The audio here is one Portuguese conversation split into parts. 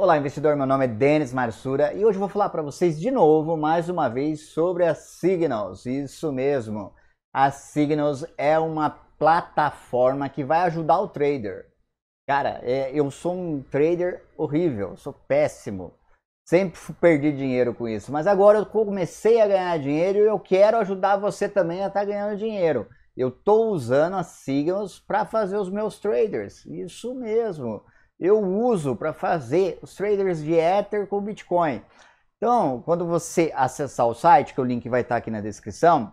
Olá, investidor. Meu nome é Denis Marsura e hoje eu vou falar para vocês de novo, mais uma vez, sobre a Signals. Isso mesmo, a Signals é uma plataforma que vai ajudar o trader. Cara, é, eu sou um trader horrível, sou péssimo. Sempre perdi dinheiro com isso, mas agora eu comecei a ganhar dinheiro e eu quero ajudar você também a estar tá ganhando dinheiro. Eu estou usando a Signals para fazer os meus traders. Isso mesmo eu uso para fazer os traders de Ether com Bitcoin. Então, quando você acessar o site, que o link vai estar aqui na descrição,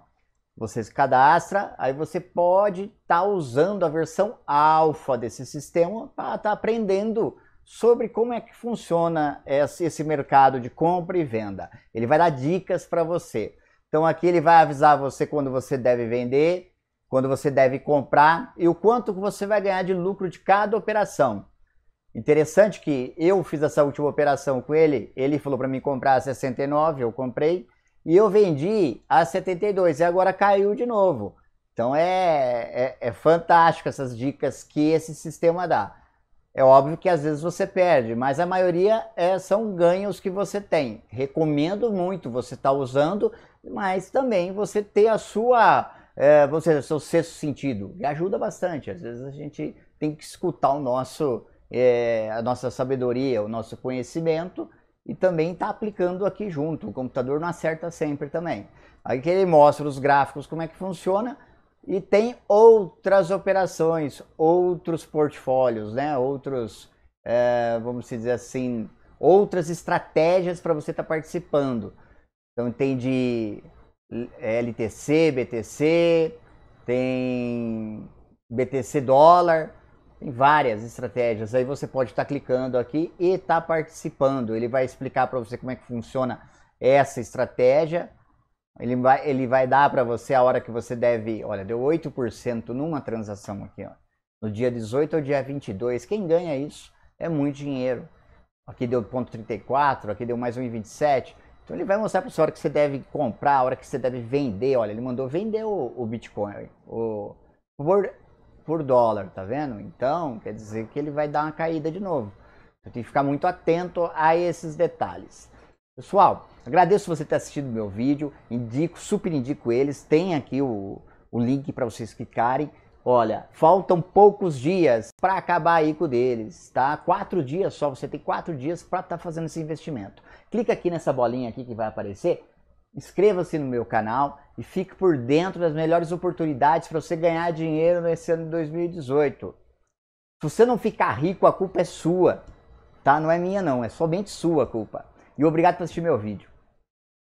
você se cadastra, aí você pode estar tá usando a versão alfa desse sistema para estar tá aprendendo sobre como é que funciona esse mercado de compra e venda. Ele vai dar dicas para você. Então aqui ele vai avisar você quando você deve vender, quando você deve comprar e o quanto você vai ganhar de lucro de cada operação. Interessante que eu fiz essa última operação com ele, ele falou para mim comprar a 69, eu comprei, e eu vendi a 72, e agora caiu de novo. Então é, é, é fantástico essas dicas que esse sistema dá. É óbvio que às vezes você perde, mas a maioria é, são ganhos que você tem. Recomendo muito você estar tá usando, mas também você ter a sua, é, você, seu sexto sentido. E ajuda bastante. Às vezes a gente tem que escutar o nosso, é, a nossa sabedoria, o nosso conhecimento e também está aplicando aqui junto. O computador não acerta sempre também. Aí que ele mostra os gráficos, como é que funciona e tem outras operações, outros portfólios, né? Outros, é, vamos dizer assim, outras estratégias para você estar tá participando. Então tem de LTC, BTC, tem BTC dólar, tem várias estratégias. Aí você pode estar tá clicando aqui e estar tá participando. Ele vai explicar para você como é que funciona essa estratégia. Ele vai, ele vai dar para você a hora que você deve. Olha, deu 8% numa transação aqui, ó. No dia 18 ao dia 22. Quem ganha isso é muito dinheiro. Aqui deu 0,34, aqui deu mais 1,27. Então ele vai mostrar para você a hora que você deve comprar, a hora que você deve vender. Olha, ele mandou vender o, o Bitcoin, o por dólar, tá vendo? Então, quer dizer que ele vai dar uma caída de novo. tem que ficar muito atento a esses detalhes. Pessoal, agradeço você ter assistido meu vídeo, indico, super indico eles, tem aqui o, o link para vocês clicarem. Olha, faltam poucos dias para acabar aí com deles, tá? Quatro dias só, você tem quatro dias para estar tá fazendo esse investimento. Clica aqui nessa bolinha aqui que vai aparecer, inscreva-se no meu canal e fique por dentro das melhores oportunidades para você ganhar dinheiro nesse ano de 2018. Se você não ficar rico, a culpa é sua, tá? Não é minha não, é somente sua culpa. E obrigado por assistir meu vídeo.